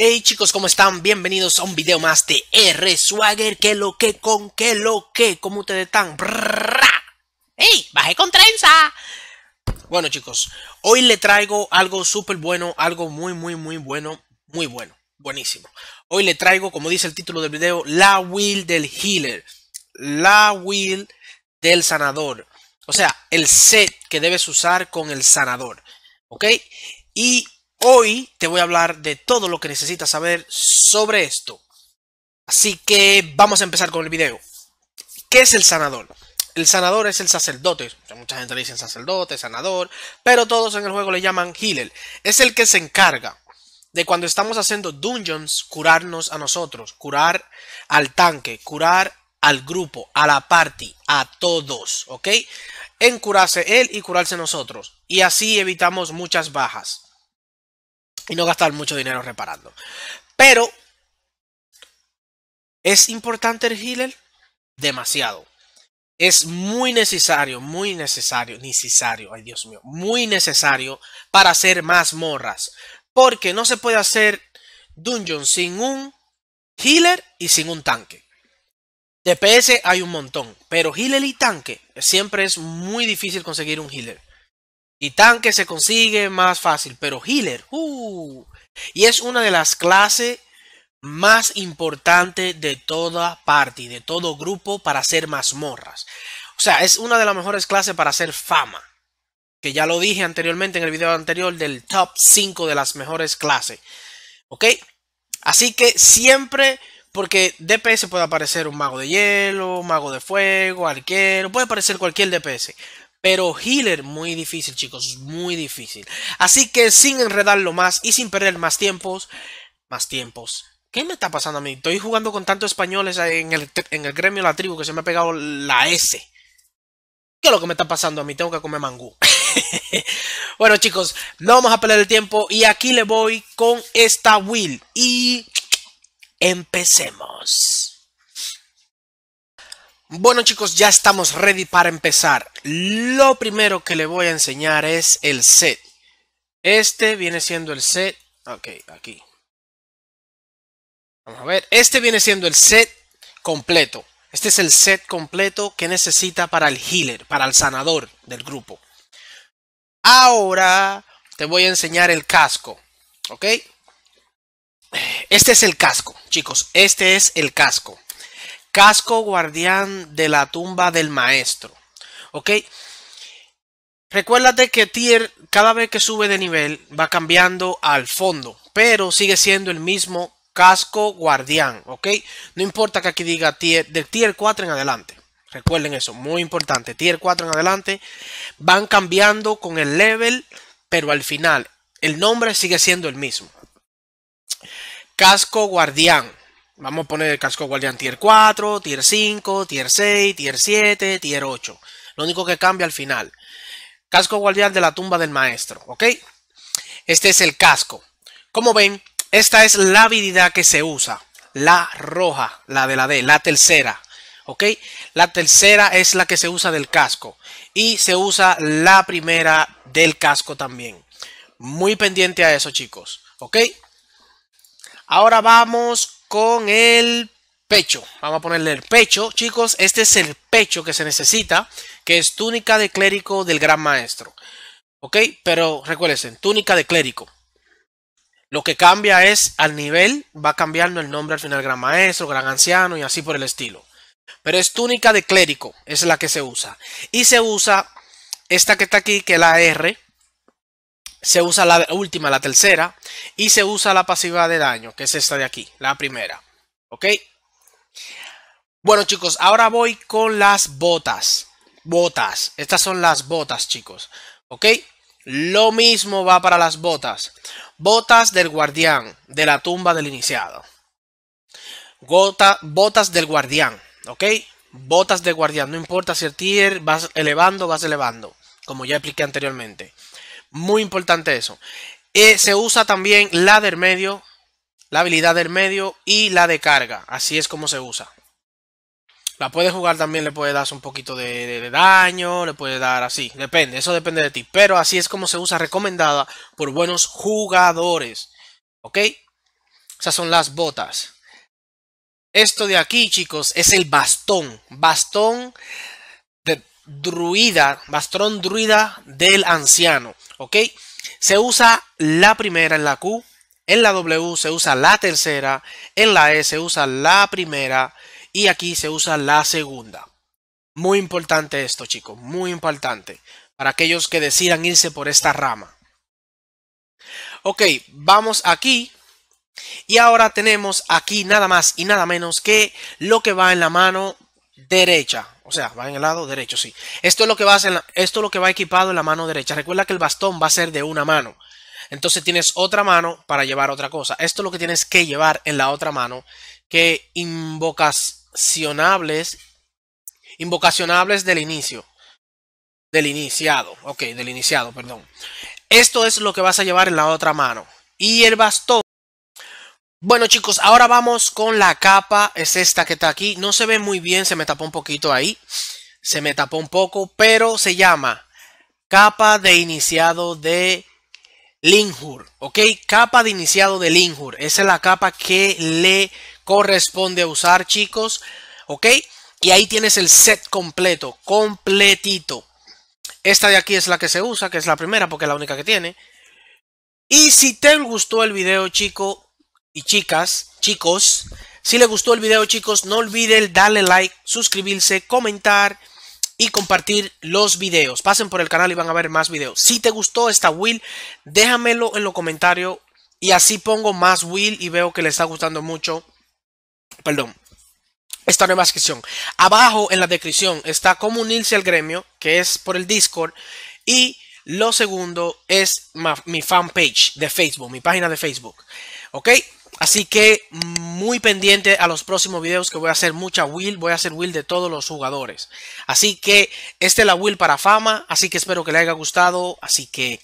Hey chicos, ¿cómo están? Bienvenidos a un video más de R Swagger. ¿Qué lo que con qué lo que? ¿Cómo ustedes están? ¡Ey! ¡Baje con trenza! Bueno chicos, hoy le traigo algo súper bueno, algo muy, muy, muy bueno, muy bueno, buenísimo. Hoy le traigo, como dice el título del video, la will del healer, la will del sanador. O sea, el set que debes usar con el sanador. ¿Ok? Y Hoy te voy a hablar de todo lo que necesitas saber sobre esto. Así que vamos a empezar con el video. ¿Qué es el sanador? El sanador es el sacerdote. Mucha gente le dice sacerdote, sanador, pero todos en el juego le llaman healer. Es el que se encarga de cuando estamos haciendo dungeons, curarnos a nosotros, curar al tanque, curar al grupo, a la party, a todos, ¿ok? En curarse él y curarse nosotros. Y así evitamos muchas bajas y no gastar mucho dinero reparando. Pero, ¿es importante el healer? Demasiado. Es muy necesario, muy necesario, necesario, ay Dios mío, muy necesario para hacer más morras. Porque no se puede hacer dungeon sin un healer y sin un tanque. DPS hay un montón, pero healer y tanque siempre es muy difícil conseguir un healer. Y tanque se consigue más fácil, pero healer, uh. y es una de las clases más importantes de toda party, de todo grupo para hacer mazmorras. O sea, es una de las mejores clases para hacer fama. Que ya lo dije anteriormente en el video anterior del top 5 de las mejores clases. ¿Ok? Así que siempre, porque DPS puede aparecer un mago de hielo, mago de fuego, arquero, puede aparecer cualquier DPS. Pero healer muy difícil, chicos, muy difícil. Así que sin enredarlo más y sin perder más tiempos, más tiempos. ¿Qué me está pasando a mí? Estoy jugando con tantos españoles en el, en el gremio La Tribu que se me ha pegado la S. ¿Qué es lo que me está pasando a mí? Tengo que comer mangú. bueno, chicos, no vamos a perder el tiempo. Y aquí le voy con esta Will. Y empecemos. Bueno chicos, ya estamos ready para empezar. Lo primero que le voy a enseñar es el set. Este viene siendo el set. Ok, aquí. Vamos a ver. Este viene siendo el set completo. Este es el set completo que necesita para el healer, para el sanador del grupo. Ahora te voy a enseñar el casco. ¿Ok? Este es el casco, chicos. Este es el casco. Casco guardián de la tumba del maestro. ¿Ok? Recuérdate que tier cada vez que sube de nivel va cambiando al fondo, pero sigue siendo el mismo casco guardián, ¿ok? No importa que aquí diga tier, tier 4 en adelante. Recuerden eso, muy importante. Tier 4 en adelante van cambiando con el level, pero al final el nombre sigue siendo el mismo. Casco guardián. Vamos a poner el casco guardián tier 4, tier 5, tier 6, tier 7, tier 8. Lo único que cambia al final. Casco guardián de la tumba del maestro, ¿ok? Este es el casco. Como ven, esta es la habilidad que se usa. La roja, la de la D, la tercera. ¿Ok? La tercera es la que se usa del casco. Y se usa la primera del casco también. Muy pendiente a eso, chicos. ¿Ok? Ahora vamos con el pecho. Vamos a ponerle el pecho. Chicos, este es el pecho que se necesita, que es túnica de clérigo del gran maestro. ¿Ok? Pero recuérdense, túnica de clérigo. Lo que cambia es al nivel, va cambiando el nombre al final, gran maestro, gran anciano y así por el estilo. Pero es túnica de clérigo, es la que se usa. Y se usa esta que está aquí, que es la R, se usa la última, la tercera, y se usa la pasiva de daño, que es esta de aquí, la primera. ¿Ok? Bueno, chicos, ahora voy con las botas. Botas. Estas son las botas, chicos. ¿Ok? Lo mismo va para las botas. Botas del guardián, de la tumba del iniciado. Gota, botas del guardián, ¿ok? Botas del guardián. No importa si el tier vas elevando, vas elevando, como ya expliqué anteriormente. Muy importante eso. Eh, se usa también la del medio, la habilidad del medio y la de carga. Así es como se usa. La puedes jugar también, le puedes dar un poquito de, de, daño, le puedes dar así, depende, eso depende de ti. Pero así es como se usa recomendada por buenos jugadores. ¿Ok? Esas son las botas. Esto de aquí, chicos, es el bastón. Bastón druida, bastrón druida del anciano, ¿ok? Se usa la primera en la Q, en la W se usa la tercera, en la E se usa la primera y aquí se usa la segunda. Muy importante esto, chicos, muy importante para aquellos que decidan irse por esta rama. Ok, vamos aquí. Y ahora tenemos aquí nada más y nada menos que lo que va en la mano derecha. O sea, va en el lado derecho, sí. Esto es lo que va, a esto es lo que va equipado en la mano derecha. Recuerda que el bastón va a ser de una mano. Entonces tienes otra mano para llevar otra cosa. Esto es lo que tienes que llevar en la otra mano. Que invocacionables. Invocacionables del inicio. Del iniciado. Ok, del iniciado, perdón. Esto es lo que vas a llevar en la otra mano. Y el bastón bueno chicos, ahora vamos con la capa, es esta que está aquí, no se ve muy bien, se me tapó un poquito ahí, se me tapó un poco, pero se llama capa de iniciado de Linhur, ok, capa de iniciado de Linhur, esa es la capa que le corresponde usar chicos, ok, y ahí tienes el set completo, completito, esta de aquí es la que se usa, que es la primera porque es la única que tiene, y si te gustó el video chico, y chicas, chicos. Si le gustó el video, chicos, no olviden darle like, suscribirse, comentar y compartir los videos. Pasen por el canal y van a ver más videos. Si te gustó esta Will, déjamelo en los comentarios y así pongo más Will y veo que le está gustando mucho. Perdón. Esta nueva descripción. Abajo en la descripción está cómo unirse al gremio, que es por el Discord. Y lo segundo es mi fanpage de Facebook, mi página de Facebook. ¿Ok? Así que muy pendiente a los próximos videos que voy a hacer mucha will, voy a hacer will de todos los jugadores. Así que esta es la will para fama, así que espero que le haya gustado, así que